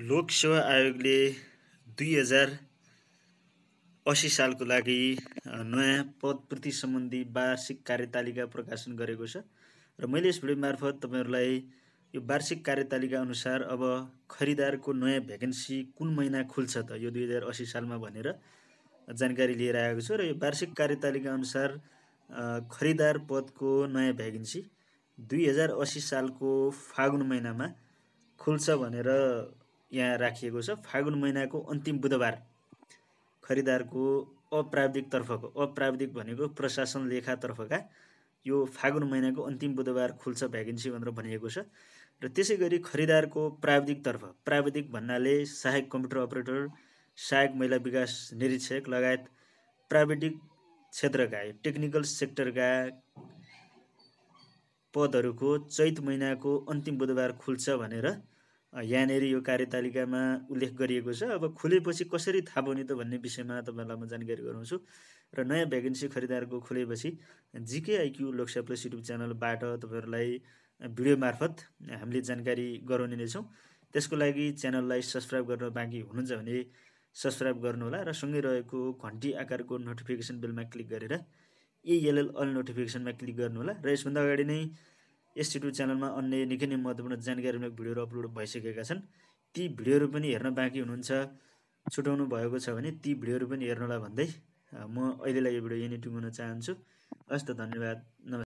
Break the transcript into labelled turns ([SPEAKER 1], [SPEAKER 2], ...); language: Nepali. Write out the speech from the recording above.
[SPEAKER 1] लोक सेवा आयोगले दुई हजार असी सालको लागि नयाँ पदपूर्ति सम्बन्धी वार्षिक कार्यतालिका प्रकाशन गरेको छ र मैले यस भिडियो मार्फत तपाईँहरूलाई यो वार्षिक कार्यतालिका अनुसार अब खरिदारको नयाँ भ्याकेन्सी कुन महिना खुल्छ त यो दुई हजार असी सालमा भनेर जानकारी लिएर आएको छु र यो वार्षिक कार्यतालिका अनुसार खरिदार पदको नयाँ भ्याकेन्सी दुई हजार असी सालको फागुन महिनामा खुल्छ भनेर यहाँ राखिएको छ फागुन महिनाको अन्तिम बुधबार खरिदारको अप्राविधिक तर्फको अप्राविधिक भनेको प्रशासन लेखातर्फका यो फागुन महिनाको अन्तिम बुधबार खुल्छ भ्याकेन्सी भनेर भनिएको छ र त्यसै गरी खरिदारको प्राविधिकतर्फ प्राविधिक भन्नाले सहायक कम्प्युटर अपरेटर सहायक महिला विकास निरीक्षक लगायत प्राविधिक क्षेत्रका टेक्निकल सेक्टरका पदहरूको चैत महिनाको अन्तिम बुधबार खुल्छ भनेर यहाँनिर यो कार्यतालिकामा उल्लेख गरिएको छ अब खुलेपछि कसरी थाहा पाउने त भन्ने विषयमा तपाईँहरूलाई म जानकारी गराउँछु र नयाँ भ्याकेन्सी खरिदारको खुलेपछि जिकेआइक्यू लोकसा प्लस युट्युब च्यानलबाट तपाईँहरूलाई भिडियो मार्फत हामीले जानकारी गराउने नै छौँ त्यसको लागि च्यानललाई सब्सक्राइब गर्न बाँकी हुनुहुन्छ भने सब्सक्राइब गर्नुहोला र सँगै रहेको घन्टी आकारको नोटिफिकेसन बेलमा क्लिक गरेर एएलएल अल नोटिफिकेसनमा क्लिक गर्नुहोला र यसभन्दा अगाडि नै यस युट्युब च्यानलमा अन्य निकै नै महत्त्वपूर्ण जानकारीमूलक भिडियोहरू अपलोड भइसकेका छन् ती भिडियोहरू पनि हेर्न बाँकी हुनुहुन्छ छुट्याउनु भएको छ भने ती भिडियोहरू पनि हेर्नुहोला भन्दै म अहिलेलाई यो भिडियो यहाँनिर टुङ्गाउन चाहन्छु हस् त धन्यवाद नमस्कार